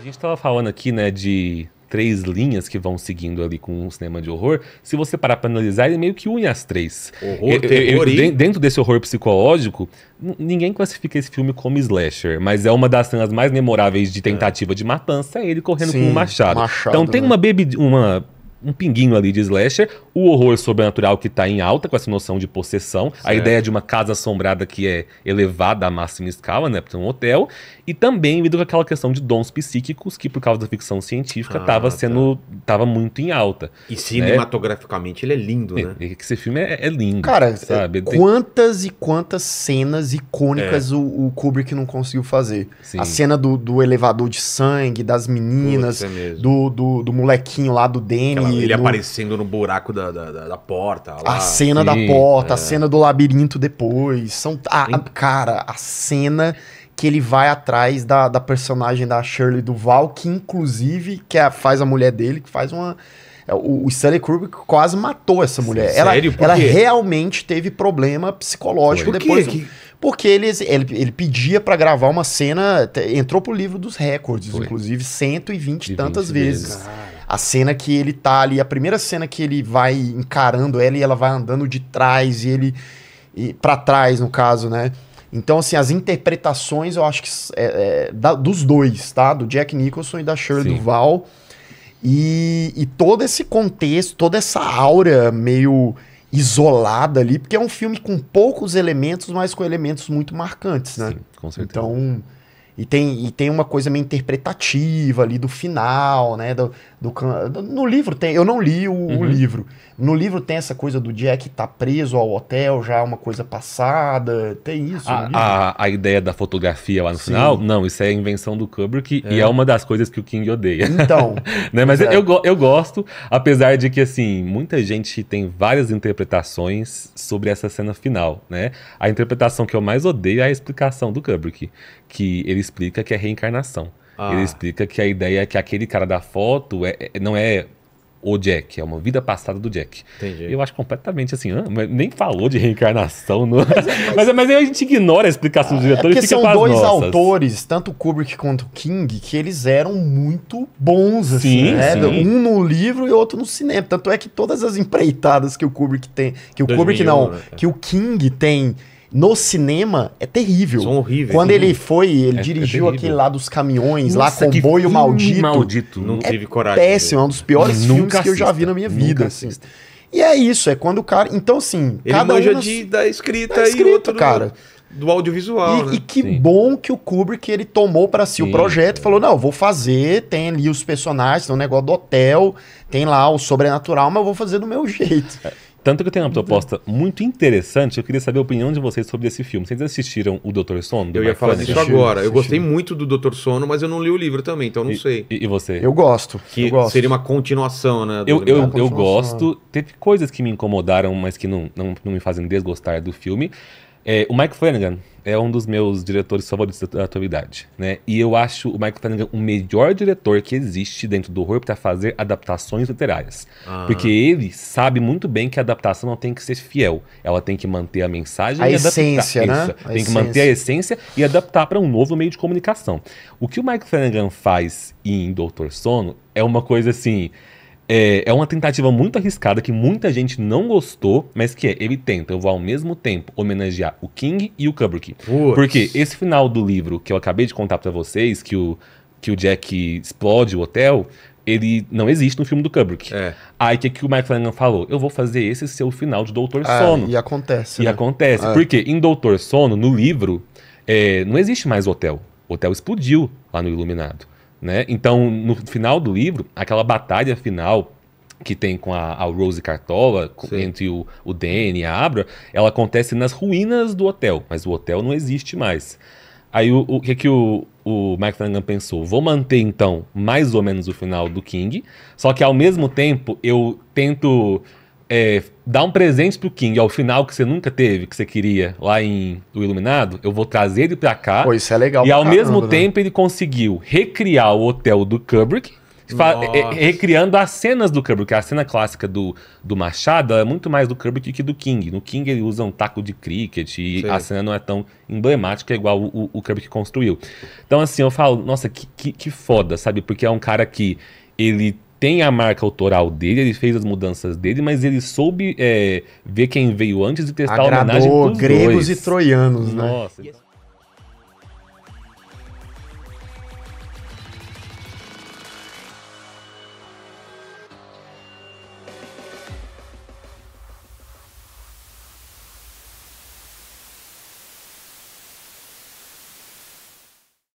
A gente estava falando aqui, né, de três linhas que vão seguindo ali com um cinema de horror. Se você parar para analisar, ele meio que une as três. Horror, eu, terror, eu, eu, dentro desse horror psicológico, ninguém classifica esse filme como slasher, mas é uma das cenas mais memoráveis de tentativa é. de matança, é ele correndo Sim, com um machado. machado então tem né? uma baby, uma um pinguinho ali de slasher, o horror sobrenatural que está em alta, com essa noção de possessão, certo. a ideia de uma casa assombrada que é elevada à máxima escala, né, para um hotel, e também vindo com aquela questão de dons psíquicos que por causa da ficção científica estava ah, tá. sendo tava muito em alta. E né? cinematograficamente né? ele é lindo, né? É, esse filme é, é lindo. Cara, sabe? Tem... quantas e quantas cenas icônicas é. o, o, Kubrick não conseguiu fazer. Sim. A cena do, do elevador de sangue, das meninas, é do, do, do, molequinho lá do Danny, ele aparecendo no buraco da, da, da porta. Lá. A cena Sim, da porta, é. a cena do labirinto depois. São, a, a, cara, a cena que ele vai atrás da, da personagem da Shirley Duval, que inclusive que é, faz a mulher dele, que faz uma. É, o, o Stanley Kubrick quase matou essa mulher. Sério? Ela, ela realmente teve problema psicológico Por depois. Que? Porque ele, ele, ele pedia para gravar uma cena, entrou pro livro dos recordes, inclusive, 120 e tantas vezes. vezes. A cena que ele tá ali, a primeira cena que ele vai encarando ela e ela vai andando de trás e ele. E pra trás, no caso, né? Então, assim, as interpretações eu acho que é, é, da, dos dois, tá? Do Jack Nicholson e da Shirley Sim. Duval. E, e todo esse contexto, toda essa aura meio isolada ali, porque é um filme com poucos elementos, mas com elementos muito marcantes, né? Sim, com certeza. Então, e tem, e tem uma coisa meio interpretativa ali do final, né? Do, do no livro tem, eu não li o, uhum. o, livro. No livro tem essa coisa do Jack tá preso ao hotel, já é uma coisa passada, tem isso. A, a, a, ideia da fotografia lá no Sim. final, não, isso é invenção do Kubrick é. e é uma das coisas que o King odeia. Então, né? Mas é. eu, eu gosto, apesar de que assim muita gente tem várias interpretações sobre essa cena final, né? A interpretação que eu mais odeio é a explicação do Kubrick, que ele explica que é reencarnação. Ah. Ele explica que a ideia é que aquele cara da foto é, é, não é o Jack, é uma vida passada do Jack. Entendi. Eu acho completamente assim, ah, nem falou de reencarnação. No... Mas, é, mas, é, mas, a gente ignora a explicação do diretor é e fica são dois nossas. autores, tanto Kubrick quanto King, que eles eram muito bons, assim, sim, né? sim. Um no livro e outro no cinema. Tanto é que todas as empreitadas que o Kubrick tem, que o 2001, Kubrick não, né? que o King tem no cinema é terrível. São horríveis. Quando ele uhum. foi, ele é, é dirigiu é aquele lá dos caminhões, Nossa, lá comboio maldito. Maldito, não é tive coragem. Péssimo, é um dos piores filmes que eu já vi na minha vida. Assim. E é isso, é quando o cara. Então, assim. Ele cada manja um nas... de, da escrita, da escrita e outro cara. Do, audiovisual. E, né? e que Sim. bom que o Kubrick ele tomou para si Sim, o projeto e falou: não, vou fazer, tem ali os personagens, tem um negócio do hotel, tem lá o sobrenatural, mas eu vou fazer do meu jeito. É. Tanto que eu tenho uma proposta muito interessante, eu queria saber a opinião de vocês sobre esse filme. Vocês assistiram o Doutor Sono? Do eu ia falar disso agora. Eu gostei muito do Doutor Sono, mas eu não li o livro também, então não e, sei. E, e, você? Eu gosto. Que eu gosto. seria uma continuação, né? Eu, eu, eu, eu gosto. Teve coisas que me incomodaram, mas que não, não, não me fazem desgostar do filme. É, o Mike Flanagan é um dos meus diretores favoritos da atualidade, né? E eu acho o Mike Flanagan o melhor diretor que existe dentro do horror para fazer adaptações literárias. Ah. Porque ele sabe muito bem que a adaptação não tem que ser fiel. Ela tem que manter a mensagem a e essência, adaptar. Né? A tem essência. que manter a essência e adaptar para um novo meio de comunicação. O que o Mike Flanagan faz em Doutor Sono é uma coisa assim é, é uma tentativa muito arriscada que muita gente não gostou, mas que é, ele tenta, eu vou ao mesmo tempo homenagear o King e o Kubrick. Porque esse final do livro que eu acabei de contar para vocês, que o, que o Jack explode o hotel, ele não existe no filme do Kubrick. É. Aí o que, é que o Mike Flanagan falou? Eu vou fazer esse seu final de Doutor ah, Sono. E acontece. E né? acontece. Ah. Porque em Doutor Sono, no livro, é, não existe mais hotel. O hotel explodiu lá no Iluminado. Né? Então, no final do livro, aquela batalha final que tem com a, a Rose Cartola, entre o, o Dan e a Abra, ela acontece nas ruínas do hotel, mas o hotel não existe mais. Aí o, o que, que o, o Mike Flanagan pensou? Vou manter então mais ou menos o final do King, só que ao mesmo tempo eu tento é, dar um presente pro King ao final que você nunca teve, que você queria lá em O Iluminado, eu vou trazer ele pra cá. Pô, isso é legal. E ao caramba, mesmo né? tempo ele conseguiu recriar o hotel do Kubrick, é, é, recriando as cenas do Kubrick. A cena clássica do, do Machado é muito mais do Kubrick que do King. No King ele usa um taco de cricket e Sim. a cena não é tão emblemática igual o, o, o Kubrick construiu. Então assim, eu falo, nossa, que, que, que foda, sabe? Porque é um cara que ele tem a marca autoral dele, ele fez as mudanças dele, mas ele soube é, ver quem veio antes e testar Agradou a homenagem dos gregos dois. e troianos, né? Nossa.